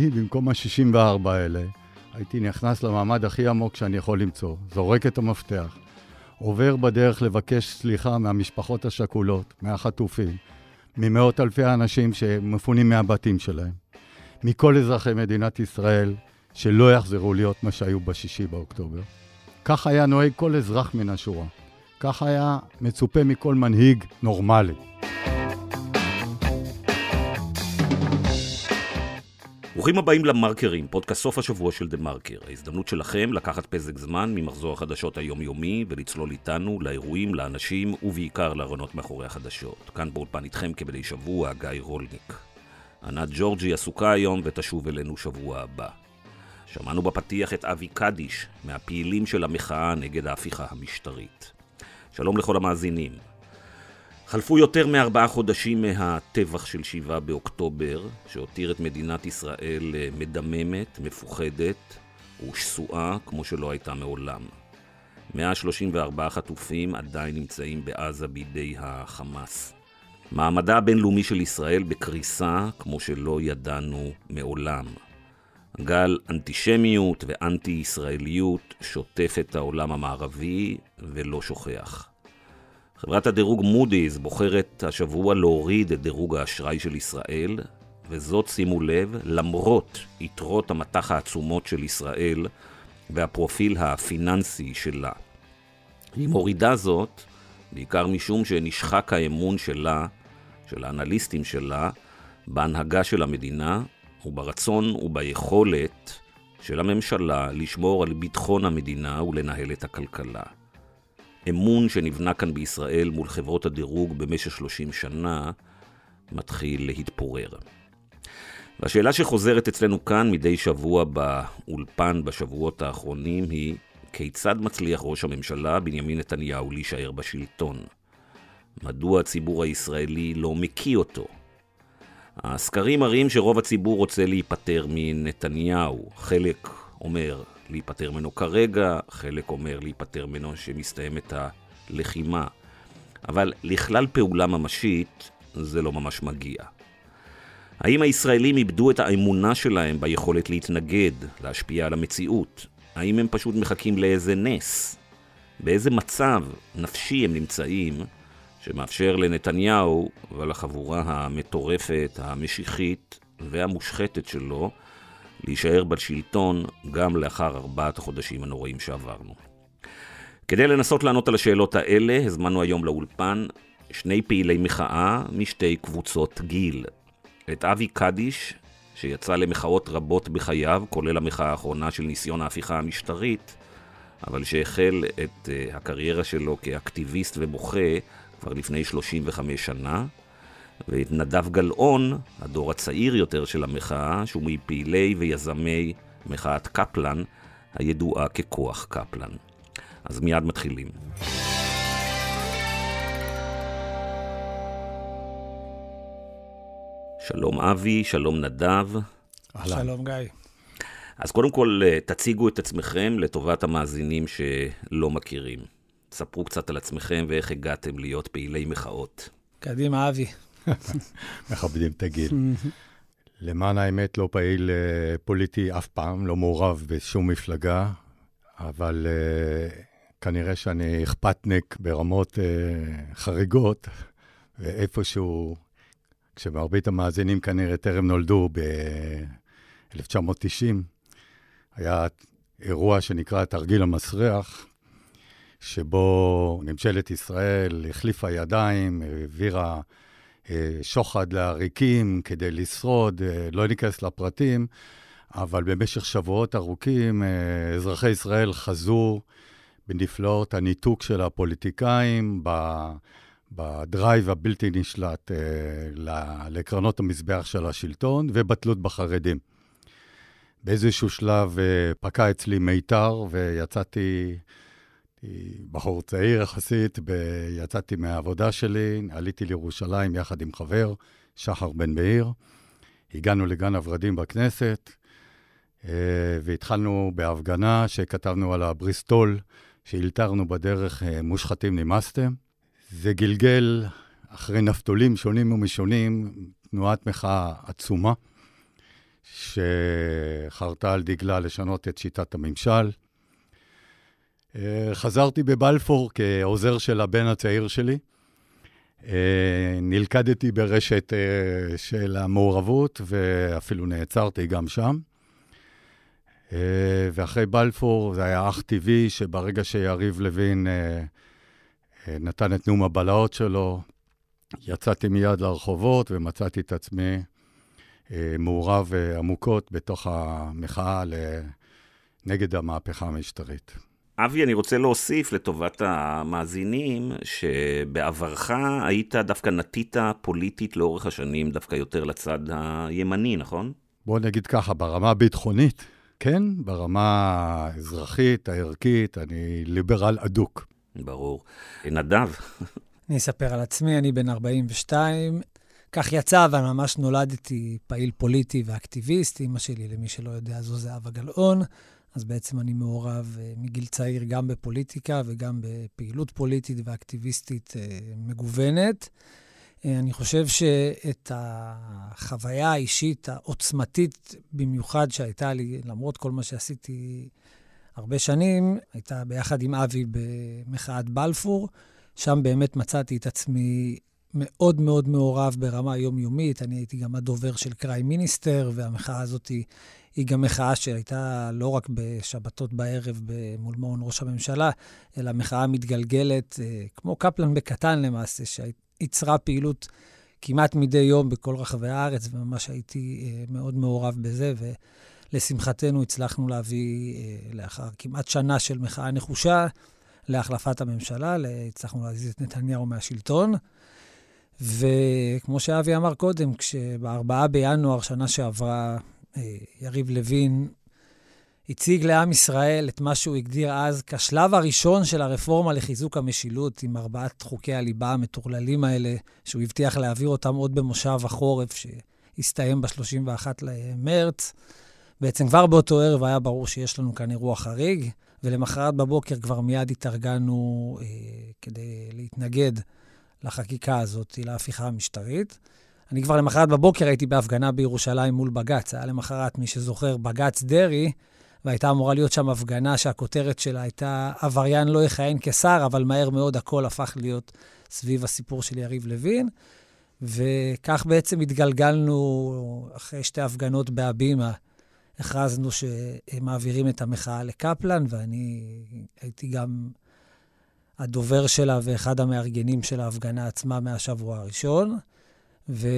אני, במקום ה-64 האלה, הייתי נכנס למעמד הכי עמוק שאני יכול למצוא, זורק את המפתח, עובר בדרך לבקש סליחה מהמשפחות השכולות, מהחטופים, ממאות אלפי האנשים שמפונים מהבתים שלהם, מכל אזרחי מדינת ישראל שלא יחזרו להיות מה שהיו בשישי באוקטובר. כך היה נוהג כל אזרח מן השורה. כך היה מצופה מכל מנהיג נורמלי. ברוכים הבאים למרקרים, פודקאסט סוף השבוע של דה מרקר. ההזדמנות שלכם לקחת פסק זמן ממחזור החדשות היומיומי ולצלול איתנו לאירועים, לאנשים ובעיקר לארונות מאחורי החדשות. כאן באולפן איתכם כבדי שבוע, גיא רולניק. ענת ג'ורג'י עסוקה היום ותשוב אלינו שבוע הבא. שמענו בפתיח את אבי קדיש, מהפעילים של המחאה נגד ההפיכה המשטרית. שלום לכל המאזינים. חלפו יותר מארבעה חודשים מהטבח של שבעה באוקטובר, שהותיר את מדינת ישראל אה, מדממת, מפוחדת ושסועה כמו שלא הייתה מעולם. 134 חטופים עדיין נמצאים בעזה בידי החמאס. מעמדה הבינלאומי של ישראל בקריסה כמו שלא ידענו מעולם. גל אנטישמיות ואנטי-ישראליות שוטף את העולם המערבי ולא שוכח. חברת הדירוג מודי'ס בוחרת השבוע להוריד את דירוג האשראי של ישראל, וזאת, שימו לב, למרות יתרות המטח העצומות של ישראל והפרופיל הפיננסי שלה. היא מורידה זאת בעיקר משום שנשחק האמון שלה, של האנליסטים שלה, בהנהגה של המדינה וברצון וביכולת של הממשלה לשמור על ביטחון המדינה ולנהל את הכלכלה. האמון שנבנה כאן בישראל מול חברות הדירוג במשך 30 שנה מתחיל להתפורר. והשאלה שחוזרת אצלנו כאן מדי שבוע באולפן בשבועות האחרונים היא, כיצד מצליח ראש הממשלה בנימין נתניהו להישאר בשלטון? מדוע הציבור הישראלי לא מקיא אותו? הסקרים מראים שרוב הציבור רוצה להיפטר מנתניהו. חלק אומר, להיפטר ממנו כרגע, חלק אומר להיפטר ממנו שמסתיימת הלחימה. אבל לכלל פעולה ממשית זה לא ממש מגיע. האם הישראלים איבדו את האמונה שלהם ביכולת להתנגד, להשפיע על המציאות? האם הם פשוט מחכים לאיזה נס? באיזה מצב נפשי הם נמצאים שמאפשר לנתניהו ולחבורה המטורפת, המשיחית והמושחתת שלו להישאר בשלטון גם לאחר ארבעת החודשים הנוראים שעברנו. כדי לנסות לענות על השאלות האלה, הזמנו היום לאולפן שני פעילי מחאה משתי קבוצות גיל. את אבי קדיש, שיצא למחאות רבות בחייו, כולל המחאה האחרונה של ניסיון ההפיכה המשטרית, אבל שהחל את אה, הקריירה שלו כאקטיביסט ומוחה כבר לפני 35 שנה, ואת נדב גלאון, הדור הצעיר יותר של המחאה, שהוא מפעילי ויזמי מחאת קפלן, הידועה ככוח קפלן. אז מיד מתחילים. שלום אבי, שלום נדב. אהלן. שלום גיא. אז קודם כל, אה, תציגו את עצמכם לטובת המאזינים שלא מכירים. ספרו קצת על עצמכם ואיך הגעתם להיות פעילי מחאות. קדימה, אבי. מכבדים את הגיל. למען האמת, לא פעיל uh, פוליטי אף פעם, לא מעורב בשום מפלגה, אבל uh, כנראה שאני אכפתניק ברמות uh, חריגות, ואיפשהו, כשמרבית המאזינים כנראה טרם נולדו ב-1990, היה אירוע שנקרא תרגיל המסריח, שבו ממשלת ישראל החליפה ידיים, העבירה... אה, שוחד לעריקים כדי לשרוד, אה, לא ניכנס לפרטים, אבל במשך שבועות ארוכים אה, אזרחי ישראל חזו בנפלאות הניתוק של הפוליטיקאים, בדרייב הבלתי נשלט לקרנות המזבח של השלטון ובתלות בחרדים. באיזשהו שלב פקע אצלי מיתר ויצאתי... בחור צעיר יחסית, יצאתי מהעבודה שלי, עליתי לירושלים יחד עם חבר, שחר בן מאיר. הגענו לגן הוורדים בכנסת, אה, והתחלנו בהפגנה שכתבנו על הבריסטול, שאילתרנו בדרך אה, מושחתים נמאסתם. זה גלגל אחרי נפתולים שונים ומשונים, תנועת מחאה עצומה, שחרתה על דגלה לשנות את שיטת הממשל, אה, חזרתי בבלפור כעוזר של הבן הצעיר שלי. אה, נלכדתי ברשת אה, של המעורבות, ואפילו נעצרתי גם שם. ואחרי בלפור זה היה אך טבעי, שברגע שיריב לוין נתן את נאום הבלהות שלו, יצאתי מיד לרחובות ומצאתי את עצמי מעורב עמוקות בתוך המחאה נגד המהפכה המשטרית. אבי, אני רוצה להוסיף לטובת המאזינים, שבעברך היית דווקא נטית פוליטית לאורך השנים, דווקא יותר לצד הימני, נכון? בוא נגיד ככה, ברמה הביטחונית, כן, ברמה האזרחית, הערכית, אני ליברל אדוק. ברור. נדב. אני אספר על עצמי, אני בן 42. כך יצא, אבל ממש נולדתי פעיל פוליטי ואקטיביסט. אימא שלי, למי שלא יודע, זו זהבה גלאון. אז בעצם אני מעורב אה, מגיל צעיר גם בפוליטיקה וגם בפעילות פוליטית ואקטיביסטית אה, מגוונת. אה, אני חושב שאת החוויה האישית העוצמתית במיוחד שהייתה לי, למרות כל מה שעשיתי הרבה שנים, הייתה ביחד עם אבי במחאת בלפור. שם באמת מצאתי את עצמי מאוד מאוד מעורב ברמה יומיומית. אני הייתי גם הדובר של קריי מיניסטר, והמחאה הזאת היא, היא גם מחאה שהייתה לא רק בשבתות בערב מול מעון ראש הממשלה, אלא מחאה מתגלגלת, אה, כמו קפלן בקטן למעשה, שיצרה פעילות כמעט מדי יום בכל רחבי הארץ, וממש הייתי אה, מאוד מעורב בזה. ו... לשמחתנו הצלחנו להביא, אה, לאחר כמעט שנה של מחאה נחושה, להחלפת הממשלה, הצלחנו להזיז את נתניהו מהשלטון. וכמו שאבי אמר קודם, כשב-4 בינואר שנה שעברה, אה, יריב לוין הציג לעם ישראל את מה שהוא הגדיר אז כשלב הראשון של הרפורמה לחיזוק המשילות, עם ארבעת חוקי הליבה המטורללים האלה, שהוא הבטיח להעביר אותם עוד במושב החורף, שהסתיים ב-31 למרץ. בעצם כבר באותו ערב היה ברור שיש לנו כאן אירוע חריג, ולמחרת בבוקר כבר מיד התארגנו אה, כדי להתנגד לחקיקה הזאת, להפיכה המשטרית. אני כבר למחרת בבוקר הייתי בהפגנה בירושלים מול בג"ץ. היה למחרת, מי שזוכר, בג"ץ דרעי, והייתה אמורה להיות שם הפגנה שהכותרת שלה הייתה עבריין לא יכהן כשר, אבל מהר מאוד הכל הפך להיות סביב הסיפור של יריב לוין. וכך בעצם התגלגלנו אחרי שתי הפגנות בהבימה. הכרזנו שמעבירים את המחאה לקפלן, ואני הייתי גם הדובר שלה ואחד המארגנים של ההפגנה עצמה מהשבוע הראשון, ועשינו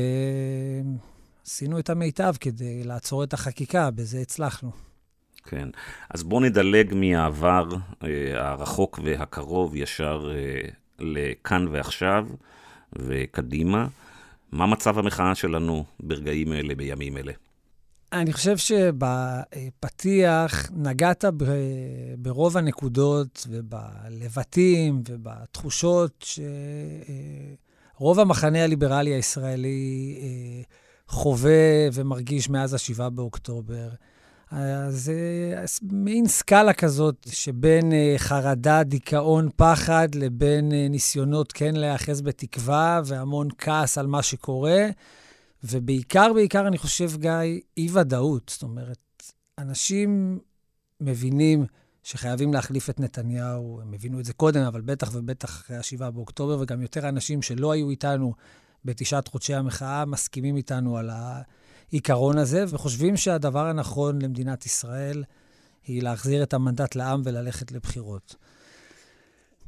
את המיטב כדי לעצור את החקיקה, בזה הצלחנו. כן. אז בואו נדלג מהעבר אה, הרחוק והקרוב ישר אה, לכאן ועכשיו וקדימה. מה מצב המחאה שלנו ברגעים אלה, בימים אלה? אני חושב שבפתיח נגעת ברוב הנקודות ובלבטים ובתחושות שרוב אה, המחנה הליברלי הישראלי אה, חווה ומרגיש מאז ה-7 באוקטובר. אה, אז מין סקאלה כזאת שבין חרדה, דיכאון, פחד, לבין ניסיונות כן להיאחז בתקווה והמון כעס על מה שקורה. ובעיקר, בעיקר, אני חושב, גיא, אי-ודאות. זאת אומרת, אנשים מבינים שחייבים להחליף את נתניהו, הם הבינו את זה קודם, אבל בטח ובטח אחרי ה-7 באוקטובר, וגם יותר אנשים שלא היו איתנו בתשעת חודשי המחאה, מסכימים איתנו על העיקרון הזה, וחושבים שהדבר הנכון למדינת ישראל היא להחזיר את המנדט לעם וללכת לבחירות.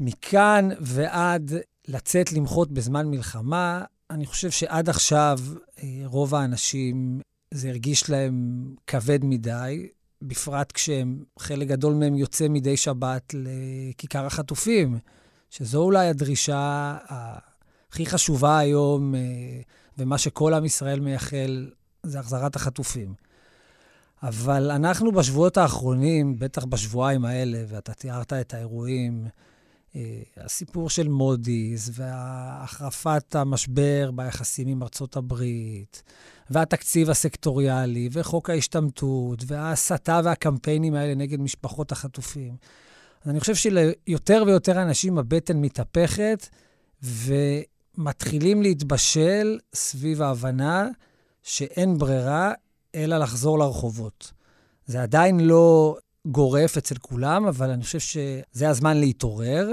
מכאן ועד לצאת למחות בזמן מלחמה, אני חושב שעד עכשיו אה, רוב האנשים, זה הרגיש להם כבד מדי, בפרט כשהם, חלק גדול מהם יוצא מדי שבת לכיכר החטופים, שזו אולי הדרישה הכי חשובה היום, אה, ומה שכל עם ישראל מייחל זה החזרת החטופים. אבל אנחנו בשבועות האחרונים, בטח בשבועיים האלה, ואתה תיארת את האירועים, אה, הסיפור של מודי'ס והחרפת המשבר ביחסים עם ארצות הברית, והתקציב הסקטוריאלי, וחוק ההשתמטות, וההסתה והקמפיינים האלה נגד משפחות החטופים. אז אני חושב שליותר ויותר אנשים הבטן מתהפכת, ומתחילים להתבשל סביב ההבנה שאין ברירה אלא לחזור לרחובות. זה עדיין לא גורף אצל כולם, אבל אני חושב שזה הזמן להתעורר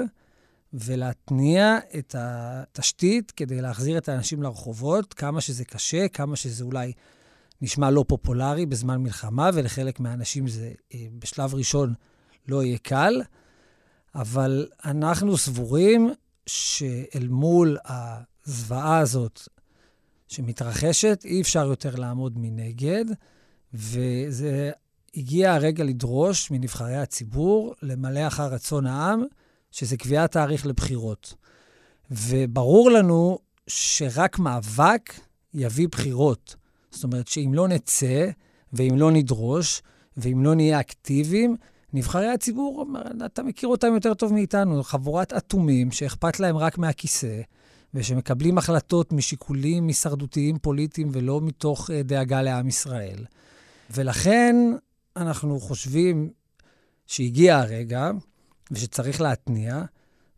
ולהתניע את התשתית כדי להחזיר את האנשים לרחובות, כמה שזה קשה, כמה שזה אולי נשמע לא פופולרי בזמן מלחמה, ולחלק מהאנשים זה אה, בשלב ראשון לא יהיה קל, אבל אנחנו סבורים שאל מול הזוועה הזאת שמתרחשת, אי אפשר יותר לעמוד מנגד. וזה הגיע הרגע לדרוש מנבחרי הציבור למלא אחר רצון העם, שזה קביעת תאריך לבחירות. וברור לנו שרק מאבק יביא בחירות. זאת אומרת שאם לא נצא, ואם לא נדרוש, ואם לא נהיה אקטיביים, נבחרי הציבור, אתה מכיר אותם יותר טוב מאיתנו, חבורת אטומים שאכפת להם רק מהכיסא, ושמקבלים החלטות משיקולים הישרדותיים פוליטיים ולא מתוך אה, דאגה לעם ישראל. ולכן אנחנו חושבים שהגיע הרגע ושצריך להתניע,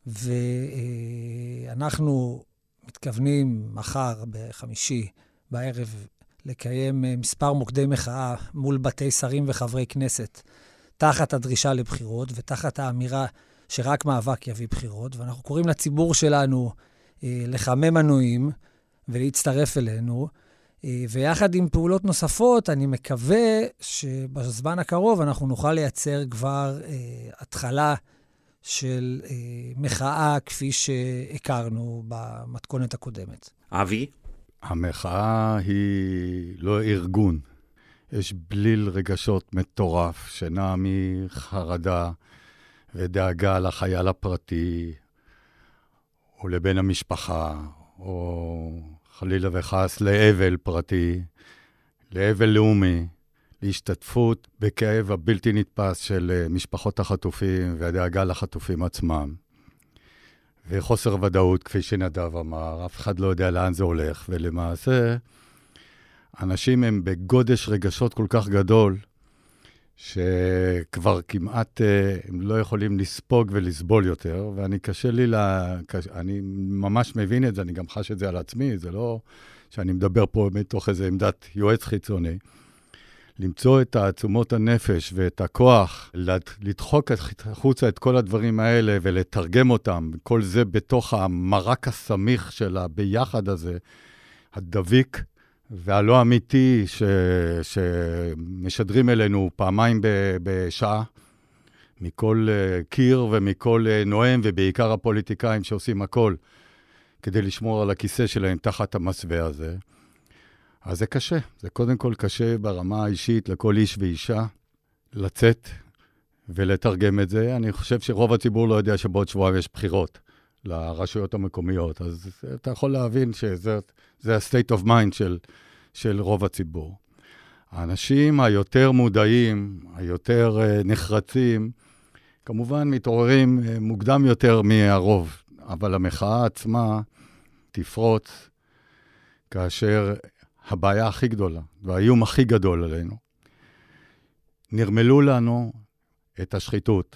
ואנחנו מתכוונים מחר בחמישי בערב לקיים אה, מספר מוקדי מחאה מול בתי שרים וחברי כנסת, תחת הדרישה לבחירות ותחת האמירה שרק מאבק יביא בחירות, ואנחנו קוראים לציבור שלנו אה, לחמם מנויים ולהצטרף אלינו. אה, ויחד עם פעולות נוספות, אני מקווה שבזמן הקרוב אנחנו נוכל לייצר כבר אה, התחלה של אה, מחאה כפי שהכרנו במתכונת הקודמת. אבי? המחאה היא לא ארגון. יש בליל רגשות מטורף שנע מחרדה ודאגה לחייל הפרטי, או לבן המשפחה, או חלילה וחס, לאבל פרטי, לאבל לאומי, להשתתפות בכאב הבלתי נתפס של אה, משפחות החטופים והדאגה לחטופים עצמם. וחוסר ודאות, כפי שנדב אמר, אף אחד לא יודע לאן זה הולך, ולמעשה, אנשים הם בגודש רגשות כל כך גדול, שכבר כמעט אה, הם לא יכולים לספוג ולסבול יותר, ואני קשה לי ל... קש... אני ממש מבין את זה, אני גם חש את זה על עצמי, זה לא שאני מדבר פה מתוך איזו עמדת יועץ חיצוני. למצוא את תעצומות הנפש ואת הכוח לדחוק החוצה את כל הדברים האלה ולתרגם אותם, כל זה בתוך המרק הסמיך של הביחד הזה, הדביק, והלא אמיתי ש, שמשדרים אלינו פעמיים ב, בשעה, מכל אה, קיר ומכל אה, נואם, ובעיקר הפוליטיקאים שעושים הכל כדי לשמור על הכיסא שלהם תחת המסווה הזה. אז זה קשה, זה קודם כל קשה ברמה האישית לכל איש ואישה לצאת ולתרגם את זה. אני חושב שרוב הציבור לא יודע שבעוד שבועיים יש בחירות. לרשויות המקומיות. אז אתה יכול להבין שזה ה-state of mind של, של רוב הציבור. האנשים היותר מודעים, היותר אה, נחרצים, כמובן מתעוררים אה, מוקדם יותר מהרוב, אבל המחאה עצמה תפרוץ כאשר הבעיה הכי גדולה והאיום הכי גדול עלינו, נרמלו לנו את השחיתות,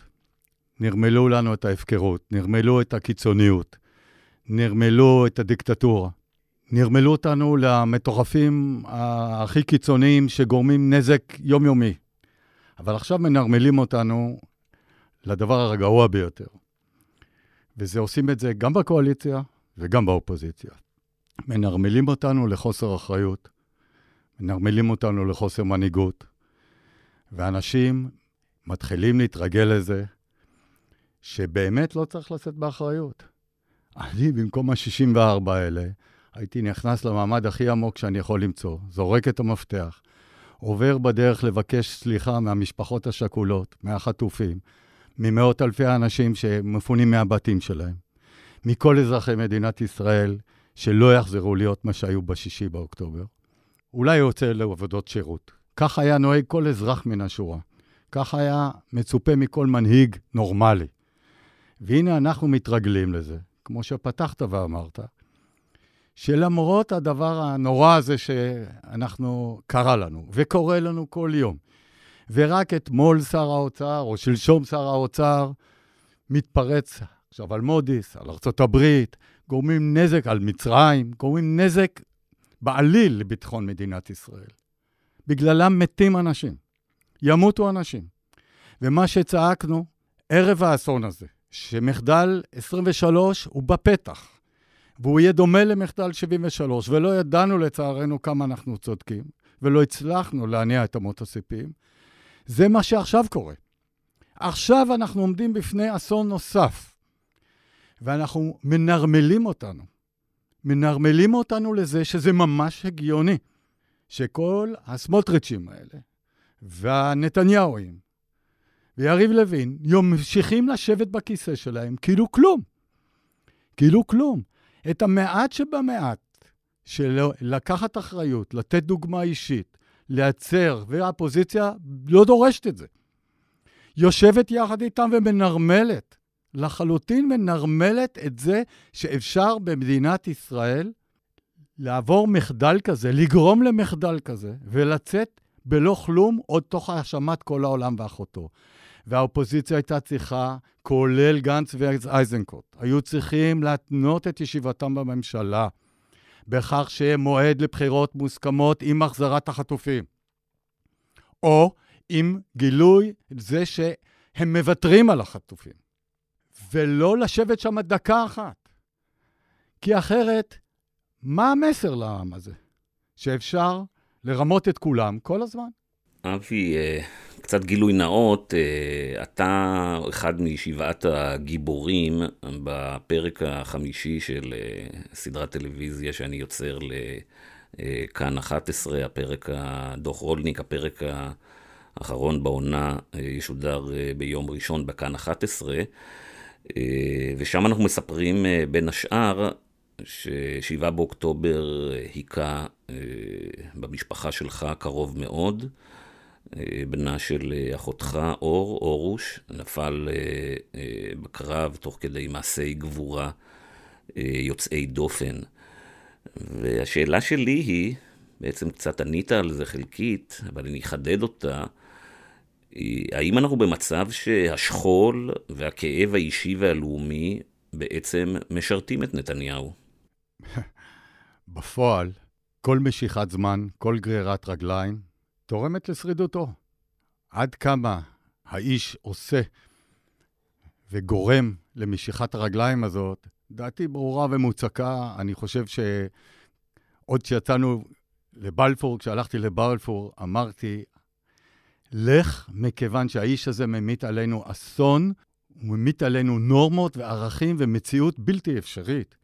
נרמלו לנו את ההפקרות, נרמלו את הקיצוניות, נרמלו את הדיקטטורה. נרמלו אותנו למטורפים הכי קיצוניים שגורמים נזק יומיומי. אבל עכשיו מנרמלים אותנו לדבר הגרוע ביותר. וזה עושים את זה גם בקואליציה וגם באופוזיציה. מנרמלים אותנו לחוסר אחריות, מנרמלים אותנו לחוסר מנהיגות, ואנשים מתחילים להתרגל לזה, שבאמת לא צריך לשאת באחריות. אני, במקום ה-64 האלה, הייתי נכנס למעמד הכי עמוק שאני יכול למצוא, זורק את המפתח, עובר בדרך לבקש סליחה מהמשפחות השכולות, מהחטופים, ממאות אלפי האנשים שמפונים מהבתים שלהם, מכל אזרחי מדינת ישראל שלא יחזרו להיות מה שהיו בשישי באוקטובר. אולי יוצא לעבודות שירות. כך היה נוהג כל אזרח מן השורה. כך היה מצופה מכל מנהיג נורמלי. והנה אנחנו מתרגלים לזה, כמו שפתחת ואמרת, שלמרות הדבר הנורא הזה שאנחנו, קרה לנו, וקורה לנו כל יום, ורק אתמול שר האוצר, או שלשום שר האוצר, מתפרץ עכשיו על מודי'ס, על הברית, גורמים נזק על מצרים, גורמים נזק בעליל לביטחון מדינת ישראל. בגללם מתים אנשים, ימותו אנשים. ומה שצעקנו ערב האסון הזה, שמחדל 23 הוא בפתח, והוא יהיה דומה למחדל 73, ולא ידענו לצערנו כמה אנחנו צודקים, ולא הצלחנו להניע את אמות הסיפים, זה מה שעכשיו קורה. עכשיו אנחנו עומדים בפני אסון נוסף, ואנחנו מנרמלים אותנו. מנרמלים אותנו לזה שזה ממש הגיוני, שכל הסמוטריצ'ים האלה, והנתניהויים, ויריב לוין ממשיכים לשבת בכיסא שלהם כאילו כלום. כאילו כלום. את המעט שבמעט של לקחת אחריות, לתת דוגמה אישית, לייצר, והאופוזיציה לא דורשת את זה. יושבת יחד איתם ומנרמלת, לחלוטין מנרמלת את זה שאפשר במדינת ישראל לעבור מחדל כזה, לגרום למחדל כזה, ולצאת בלא כלום עוד תוך האשמת כל העולם ואחותו. והאופוזיציה הייתה צריכה, כולל גנץ ואיזנקוט, היו צריכים להתנות את ישיבתם בממשלה בכך שיהיה מועד לבחירות מוסכמות עם החזרת החטופים, או עם גילוי זה שהם מוותרים על החטופים, ולא לשבת שם דקה אחת. כי אחרת, מה המסר לעם הזה? שאפשר לרמות את כולם כל הזמן. אבי, אה, קצת גילוי נאות, אה, אתה אחד משבעת הגיבורים בפרק החמישי של אה, סדרת טלוויזיה שאני יוצר לכאן אה, 11, הפרק, דוח רולניק, הפרק האחרון בעונה ישודר ביום ראשון בכאן 11, ושם אנחנו מספרים בין השאר ש-7 באוקטובר היכה במשפחה שלך קרוב מאוד. אה, בנה של אה, אחותך, אור, אורוש, נפל אה, בקרב תוך כדי מעשי גבורה יוצאי דופן. והשאלה שלי היא, בעצם קצת ענית על זה חלקית, אבל אני אחדד אותה, האם אנחנו במצב שהשכול והכאב האישי והלאומי בעצם משרתים את נתניהו? בפועל, כל משיכת זמן, כל גרירת רגליים, תורמת לשרידותו. עד כמה האיש עושה וגורם למשיכת הרגליים הזאת, דעתי ברורה ומוצקה. אני חושב שעוד כשיצאנו לבלפור, כשהלכתי לבלפור, אמרתי, לך, מכיוון שהאיש הזה ממית עלינו אסון, הוא ממית עלינו נורמות וערכים ומציאות בלתי אפשרית.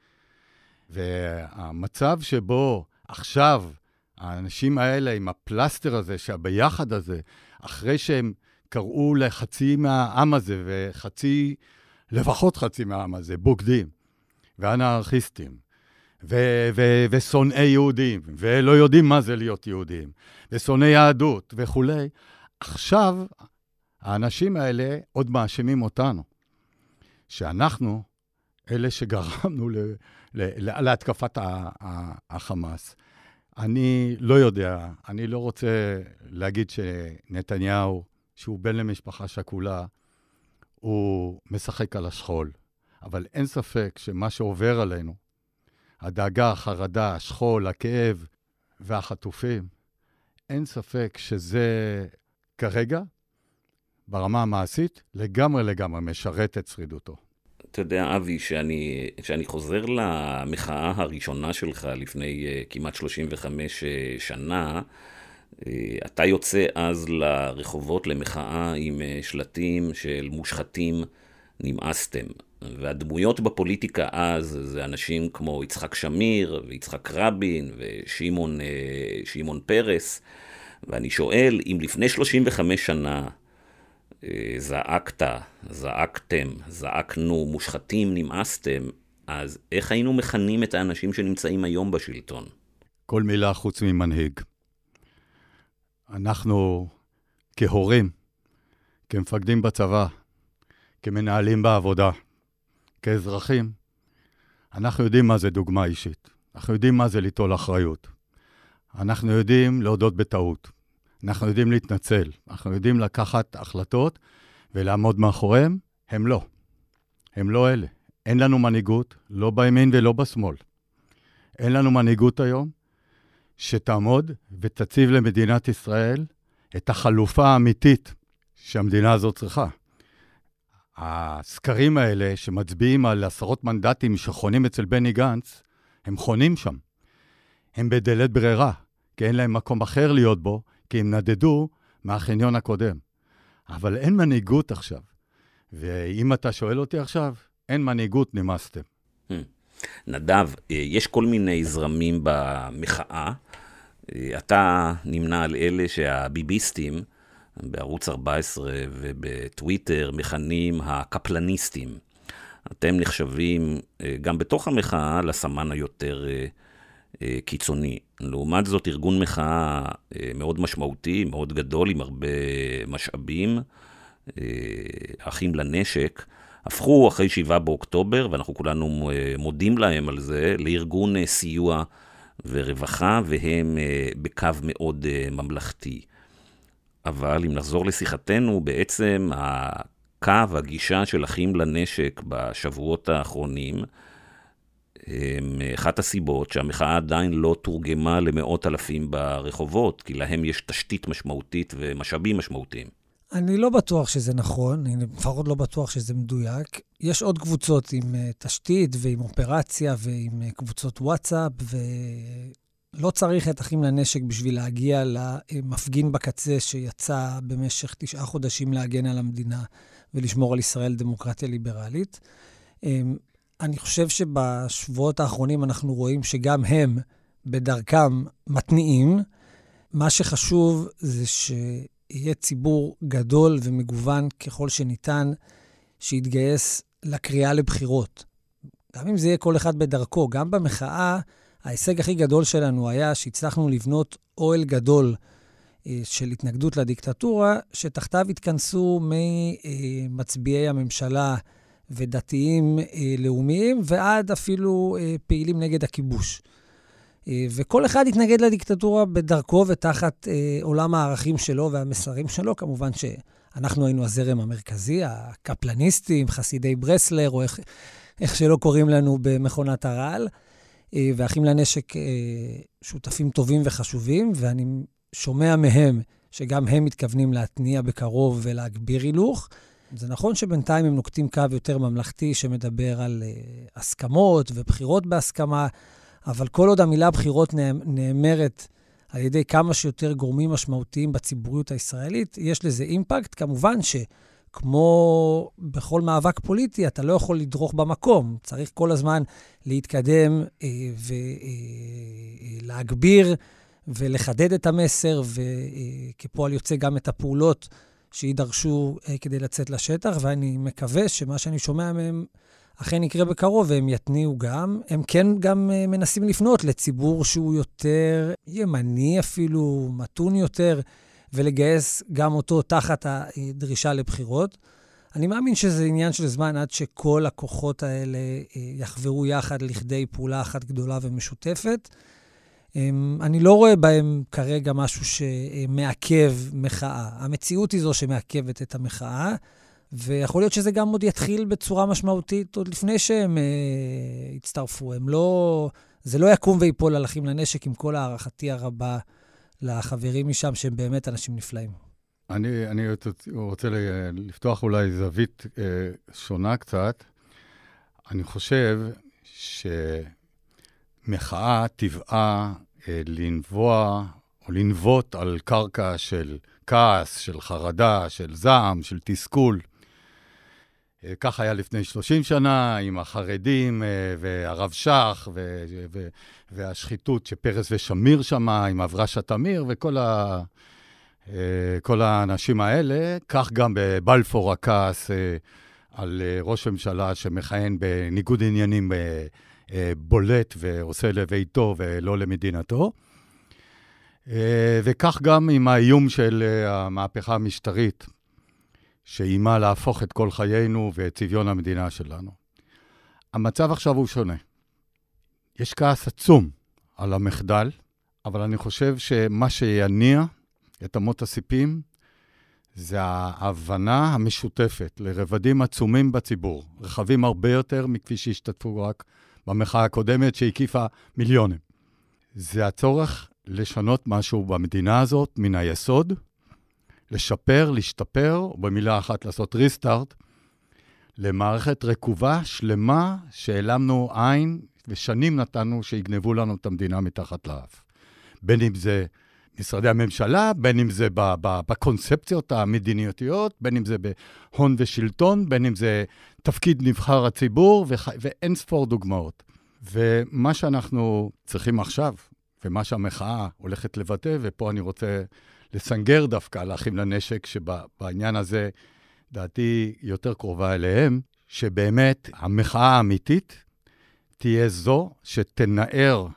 והמצב שבו עכשיו האנשים האלה עם הפלסטר הזה, שהביחד הזה, אחרי שהם קראו לחצי מהעם הזה, וחצי, לפחות חצי מהעם הזה, בוגדים, ואנרכיסטים, ושונאי יהודים, ולא יודעים מה זה להיות יהודים, ושונאי יהדות וכולי, עכשיו האנשים האלה עוד מאשימים אותנו, שאנחנו אלה שגרמנו ל- ל- להתקפת ה- ה- החמאס. אני לא יודע, אני לא רוצה להגיד שנתניהו, שהוא בן למשפחה שכולה, הוא משחק על השכול. אבל אין ספק שמה שעובר עלינו, הדאגה, החרדה, השכול, הכאב והחטופים, אין ספק שזה כרגע, ברמה המעשית, לגמרי לגמרי משרת את שרידותו. אתה יודע, אבי, כשאני חוזר למחאה הראשונה שלך לפני uh, כמעט 35 uh, אה, שנה, uh, אתה יוצא אז לרחובות למחאה עם uh, שלטים של מושחתים, נמאסתם. והדמויות בפוליטיקה אז זה אנשים כמו יצחק שמיר, ויצחק רבין, ושמעון uh, פרס. ואני שואל, אם לפני 35 שנה זעקת, זעקתם, זעקנו, מושחתים, נמאסתם, אז איך היינו מכנים את האנשים שנמצאים היום בשלטון? כל מילה חוץ ממנהיג. אנחנו כהורים, כמפקדים בצבא, כמנהלים בעבודה, כאזרחים, אנחנו יודעים מה זה דוגמה אישית. אנחנו יודעים מה זה ליטול אחריות. אנחנו יודעים להודות בטעות. אנחנו יודעים להתנצל, אנחנו יודעים לקחת החלטות ולעמוד מאחוריהם, הם לא. הם לא אלה. אין לנו מנהיגות, לא בימין ולא בשמאל. אין לנו מנהיגות היום שתעמוד ותציב למדינת ישראל את החלופה האמיתית שהמדינה הזאת צריכה. הסקרים האלה שמצביעים על עשרות מנדטים שחונים אצל בני גנץ, הם חונים שם. הם בדלית ברירה, כי אין להם מקום אחר להיות בו, כי הם נדדו מהחניון הקודם. אבל אין מנהיגות עכשיו. ואם אתה שואל אותי עכשיו, אין מנהיגות, נמאסתם. Hmm. נדב, אה, יש כל מיני זרמים במחאה. אה, אתה נמנה על אלה שהביביסטים בערוץ 14 ובטוויטר מכנים הקפלניסטים. אתם נחשבים אה, גם בתוך המחאה לסמן היותר קיצוני. לעומת זאת, ארגון מחאה אה, מאוד משמעותי, מאוד גדול, עם הרבה משאבים, אה, אחים לנשק, הפכו אחרי 7 באוקטובר, ואנחנו כולנו אה, מודים להם על זה, לארגון סיוע ורווחה, והם בקו מאוד ממלכתי. אבל אם נחזור לשיחתנו, בעצם הקו, הגישה של אחים לנשק בשבועות האחרונים, אמ, אחת הסיבות שהמחאה עדיין לא תורגמה למאות אלפים ברחובות, כי להם יש תשתית משמעותית ומשאבים משמעותיים. אני לא בטוח שזה נכון, אני לפחות לא בטוח שזה מדויק. יש עוד קבוצות עם אה, תשתית ועם אופרציה ועם אה, קבוצות וואטסאפ, ולא צריך את אחים לנשק בשביל להגיע למפגין בקצה שיצא במשך תשעה חודשים להגן על המדינה ולשמור על ישראל דמוקרטיה ליברלית. אמ, אני חושב שבשבועות האחרונים אנחנו רואים שגם הם בדרכם מתניעים. מה שחשוב זה שיהיה ציבור גדול ומגוון ככל שניתן, שיתגייס לקריאה לבחירות. גם אם זה יהיה כל אחד בדרכו, גם במחאה, ההישג הכי גדול שלנו היה שהצלחנו לבנות אוהל גדול אה, של התנגדות לדיקטטורה, שתחתיו התכנסו ממצביעי הממשלה, ודתיים אה, לאומיים, ועד אפילו אה, פעילים נגד הכיבוש. אה, וכל אחד התנגד לדיקטטורה בדרכו ותחת אה, עולם הערכים שלו והמסרים שלו. כמובן שאנחנו היינו הזרם המרכזי, הקפלניסטים, חסידי ברסלר, או איך, איך שלא קוראים לנו במכונת הרעל. אה, ואחים לנשק אה, שותפים טובים וחשובים, ואני שומע מהם שגם הם מתכוונים להתניע בקרוב ולהגביר הילוך. זה נכון שבינתיים הם נוקטים קו יותר ממלכתי שמדבר על uh, הסכמות ובחירות בהסכמה, אבל כל עוד המילה בחירות נאמרת על ידי כמה שיותר גורמים משמעותיים בציבוריות הישראלית, יש לזה אימפקט. כמובן שכמו בכל מאבק פוליטי, אתה לא יכול לדרוך במקום. צריך כל הזמן להתקדם uh, אה, ולהגביר אה, uh, ולחדד את המסר, וכפועל יוצא גם את הפעולות. שיידרשו אה, כדי לצאת לשטח, ואני מקווה שמה שאני שומע מהם אכן יקרה בקרוב, והם יתניעו גם. הם כן גם אה, מנסים לפנות לציבור שהוא יותר ימני אפילו, מתון יותר, ולגייס גם אותו תחת הדרישה לבחירות. אני מאמין שזה עניין של זמן עד שכל הכוחות האלה אה, יחברו יחד לכדי פעולה אחת גדולה ומשותפת. אמ, אני לא רואה בהם כרגע משהו שמעכב מחאה. המציאות היא זו שמעכבת את המחאה, ויכול להיות שזה גם עוד יתחיל בצורה משמעותית עוד לפני שהם אה, יצטרפו. הם לא... זה לא יקום ויפול על אחים לנשק, עם כל הערכתי הרבה לחברים משם, שהם באמת אנשים נפלאים. אני, אני רוצה לפתוח אולי זווית אה, שונה קצת. אני חושב ש... מחאה טבעה אה, לנבוע או לנבוט על קרקע של כעס, של חרדה, של זעם, של תסכול. אה, כך היה לפני 30 שנה עם החרדים אה, והרב שך ו- ו- והשחיתות שפרס ושמיר שם עם אברשה תמיר וכל ה... כל האנשים האלה, כך גם בבלפור הכעס על ראש ממשלה שמכהן בניגוד עניינים אה, בולט ועושה לביתו ולא למדינתו. אה, וכך גם עם האיום של אה, המהפכה המשטרית, שאיימה להפוך את כל חיינו ואת צביון המדינה שלנו. המצב עכשיו הוא שונה. יש כעס עצום על המחדל, אבל אני חושב שמה שיניע את אמות הסיפים זה ההבנה המשותפת לרבדים עצומים בציבור, רחבים הרבה יותר מכפי שהשתתפו רק במחאה הקודמת שהקיפה מיליונים. זה הצורך לשנות משהו במדינה הזאת מן היסוד, לשפר, להשתפר, או במילה אחת לעשות ריסטארט, למערכת רקובה שלמה שהעלמנו עין ושנים נתנו שיגנבו לנו את המדינה מתחת לאף. בין אם זה משרדי הממשלה, בין אם זה בקונספציות המדיניותיות, בין אם זה בהון ושלטון, בין אם זה תפקיד נבחר הציבור, וח... ואין ספור דוגמאות. ומה שאנחנו צריכים עכשיו, ומה שהמחאה הולכת לבטא, ופה אני רוצה לסנגר דווקא על אחים לנשק, שבעניין הזה דעתי יותר קרובה אליהם, שבאמת המחאה האמיתית תהיה זו שתנער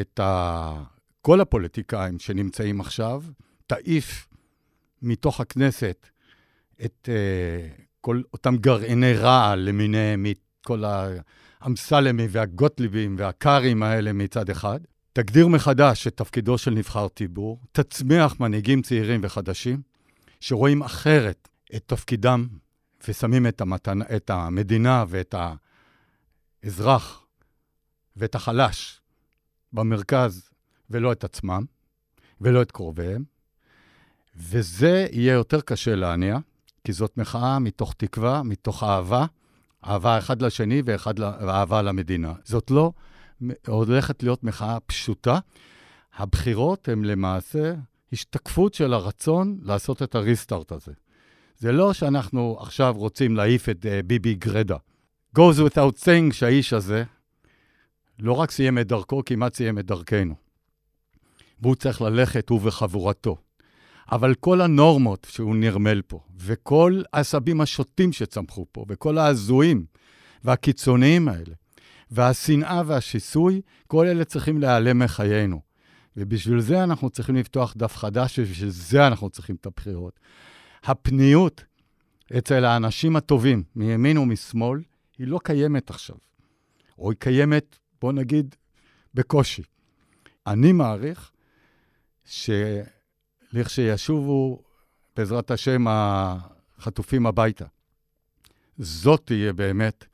את ה... כל הפוליטיקאים שנמצאים עכשיו, תעיף מתוך הכנסת את uh, כל אותם גרעיני רעל למיניהם, מכל האמסלמי והגוטליבים והקארים האלה מצד אחד. תגדיר מחדש את תפקידו של נבחר ציבור, תצמיח מנהיגים צעירים וחדשים, שרואים אחרת את תפקידם ושמים את, המתנה, את המדינה ואת האזרח ואת החלש במרכז, ולא את עצמם ולא את קרוביהם, וזה יהיה יותר קשה להניע. כי זאת מחאה מתוך תקווה, מתוך אהבה, אהבה אחד לשני ואחד לא, למדינה. זאת לא הולכת להיות מחאה פשוטה. הבחירות הן למעשה השתקפות של הרצון לעשות את הריסטארט הזה. זה לא שאנחנו עכשיו רוצים להעיף את uh, ביבי גרדה. goes without saying שהאיש הזה לא רק סיים את דרכו, כמעט סיים את דרכנו. והוא צריך ללכת, הוא וחבורתו. אבל כל הנורמות שהוא נרמל פה, וכל העשבים השוטים שצמחו פה, וכל ההזויים והקיצוניים האלה, והשנאה והשיסוי, כל אלה צריכים להיעלם מחיינו. ובשביל זה אנחנו צריכים לפתוח דף חדש, ובשביל זה אנחנו צריכים את הבחירות. הפניות אצל האנשים הטובים, מימין ומשמאל, היא לא קיימת עכשיו. או היא קיימת, בוא נגיד, בקושי. אני מעריך ש... לכשישובו, בעזרת השם, החטופים הביתה. זאת תהיה באמת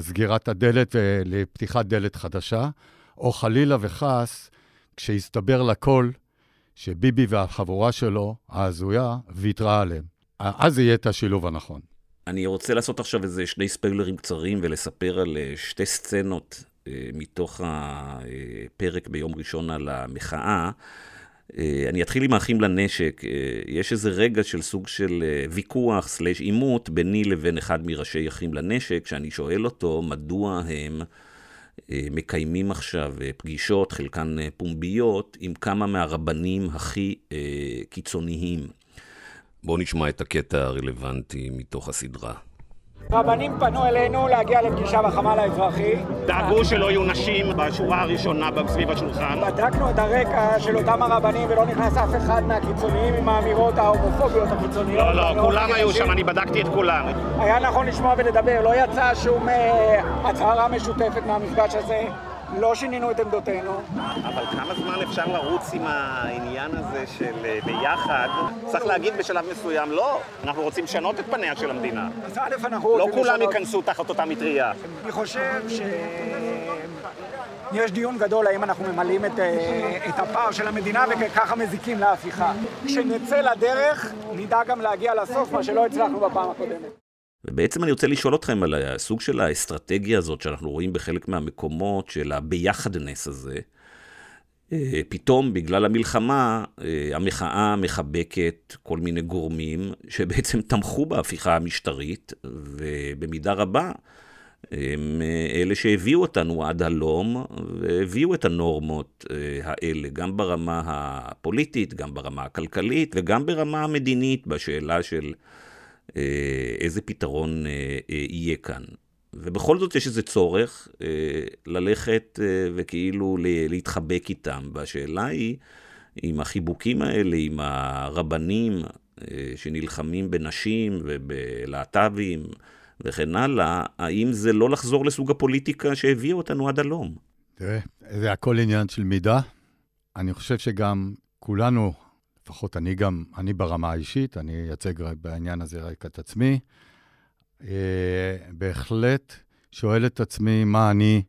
סגירת הדלת אה, לפתיחת דלת חדשה, או חלילה וחס, כשיסתבר לכל שביבי והחבורה שלו, ההזויה, ויתרה עליהם. אז יהיה את השילוב הנכון. אני רוצה לעשות עכשיו איזה שני ספיילרים קצרים ולספר על אה, שתי סצנות אה, מתוך הפרק ביום ראשון על המחאה. אה, אני אתחיל עם האחים לנשק. אה, יש איזה רגע של סוג של אה, ויכוח סלאש עימות ביני לבין אחד מראשי אחים לנשק, שאני שואל אותו מדוע הם מקיימים עכשיו פגישות, חלקן פומביות, עם כמה מהרבנים הכי קיצוניים. בואו נשמע את הקטע הרלוונטי מתוך הסדרה. רבנים פנו אלינו להגיע לפגישה בחמ"ל האזרחי. דאגו שלא יהיו נשים בשורה הראשונה סביב השולחן. בדקנו את הרקע של אותם הרבנים ולא נכנס אף אחד מהקיצוניים עם האמירות ההומופוביות הקיצוניות. לא, לא, לא כולם לא, היו לא, שם, אני בדקתי את כולם. היה נכון לשמוע ולדבר, לא יצאה שום אה, הצהרה משותפת מהמפגש הזה. לא שינינו את עמדותינו. אבל כמה זמן אפשר לרוץ עם העניין הזה של אה, ביחד? צריך להגיד בשלב מסוים, לא, אנחנו רוצים לשנות את פניה של המדינה. אז א', אנחנו רוצים לשנות... לא כולם ייכנסו תחת אותה מטריה. אני חושב ש... יש דיון גדול האם אנחנו ממלאים את, אה, את הפער של המדינה וככה מזיקים להפיכה. כשנצא לדרך, נדע גם להגיע לסוף, מה שלא הצלחנו בפעם הקודמת. ובעצם אני רוצה לשאול אתכם על הסוג של האסטרטגיה הזאת שאנחנו רואים בחלק מהמקומות של הביחדנס הזה. אה, פתאום בגלל המלחמה, אה, המחאה מחבקת כל מיני גורמים שבעצם תמכו בהפיכה המשטרית, ובמידה רבה הם אה, אלה שהביאו אותנו עד הלום, והביאו את הנורמות האלה, גם ברמה הפוליטית, גם ברמה הכלכלית וגם ברמה המדינית, בשאלה של... אה, איזה פתרון אה, אה, יהיה כאן. ובכל זאת יש איזה צורך ללכת וכאילו להתחבק איתם. והשאלה היא, אם החיבוקים האלה, עם הרבנים שנלחמים בנשים ובלהט"בים וכן הלאה, האם זה לא לחזור לסוג הפוליטיקה שהביאה אותנו עד הלום? תראה, זה הכל עניין של מידה. אני חושב שגם כולנו לפחות אני גם, אני ברמה האישית, אני אייצג בעניין הזה רק את עצמי. אה, בהחלט שואל את עצמי מה אני,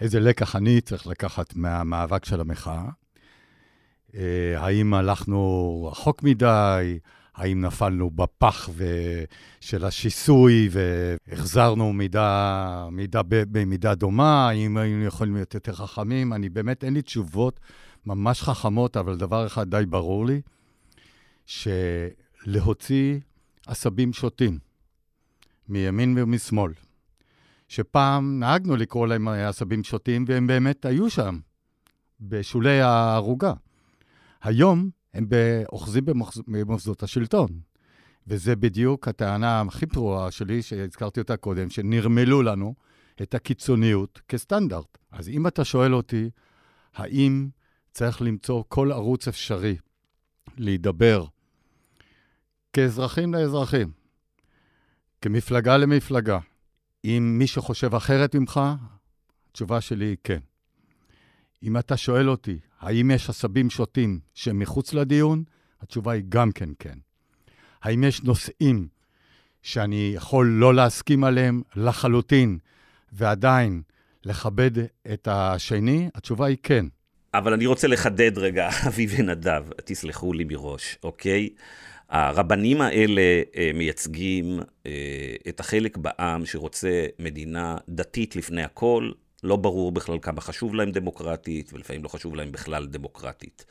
איזה לקח אני צריך לקחת מהמאבק של המחאה. אה, האם הלכנו רחוק מדי? האם נפלנו בפח ו... של השיסוי והחזרנו מידה, מידה במידה דומה? האם היינו יכולים להיות יותר חכמים? אני באמת, אין לי תשובות ממש חכמות, אבל דבר אחד די ברור לי, שלהוציא עשבים שוטים מימין ומשמאל, שפעם נהגנו לקרוא להם עשבים שוטים, והם באמת היו שם, בשולי הערוגה. היום הם אוחזים במוסדות השלטון, וזה בדיוק הטענה הכי פרועה שלי, שהזכרתי אותה קודם, שנרמלו לנו את הקיצוניות כסטנדרט. אז אם אתה שואל אותי, האם צריך למצוא כל ערוץ אפשרי להידבר כאזרחים לאזרחים, כמפלגה למפלגה. אם מי שחושב אחרת ממך, התשובה שלי היא כן. אם אתה שואל אותי, האם יש עשבים שוטים שהם מחוץ לדיון, התשובה היא גם כן כן. האם יש נושאים שאני יכול לא להסכים עליהם לחלוטין, ועדיין לכבד את השני? התשובה היא כן. אבל אני רוצה לחדד רגע, אבי ונדב, תסלחו לי מראש, אוקיי? הרבנים האלה אה, מייצגים אה, את החלק בעם שרוצה מדינה דתית לפני הכל, לא ברור בכלל כמה חשוב להם דמוקרטית, ולפעמים לא חשוב להם בכלל דמוקרטית.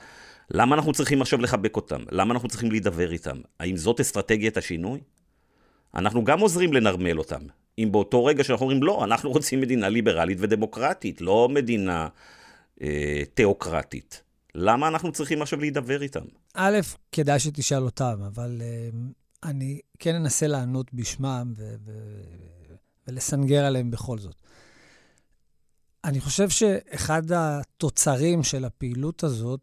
למה אנחנו צריכים עכשיו לחבק אותם? למה אנחנו צריכים להידבר איתם? האם זאת אסטרטגיית השינוי? אנחנו גם עוזרים לנרמל אותם. אם באותו רגע שאנחנו אומרים, לא, אנחנו רוצים מדינה ליברלית ודמוקרטית, לא מדינה אה, תיאוקרטית. למה אנחנו צריכים עכשיו להידבר איתם? א', כדאי שתשאל אותם, אבל אה, אני כן אנסה לענות בשמם ו- ו- ולסנגר עליהם בכל זאת. אני חושב שאחד התוצרים של הפעילות הזאת